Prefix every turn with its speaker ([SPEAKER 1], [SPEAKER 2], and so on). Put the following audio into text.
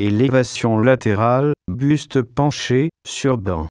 [SPEAKER 1] élévation latérale, buste penché, sur dent.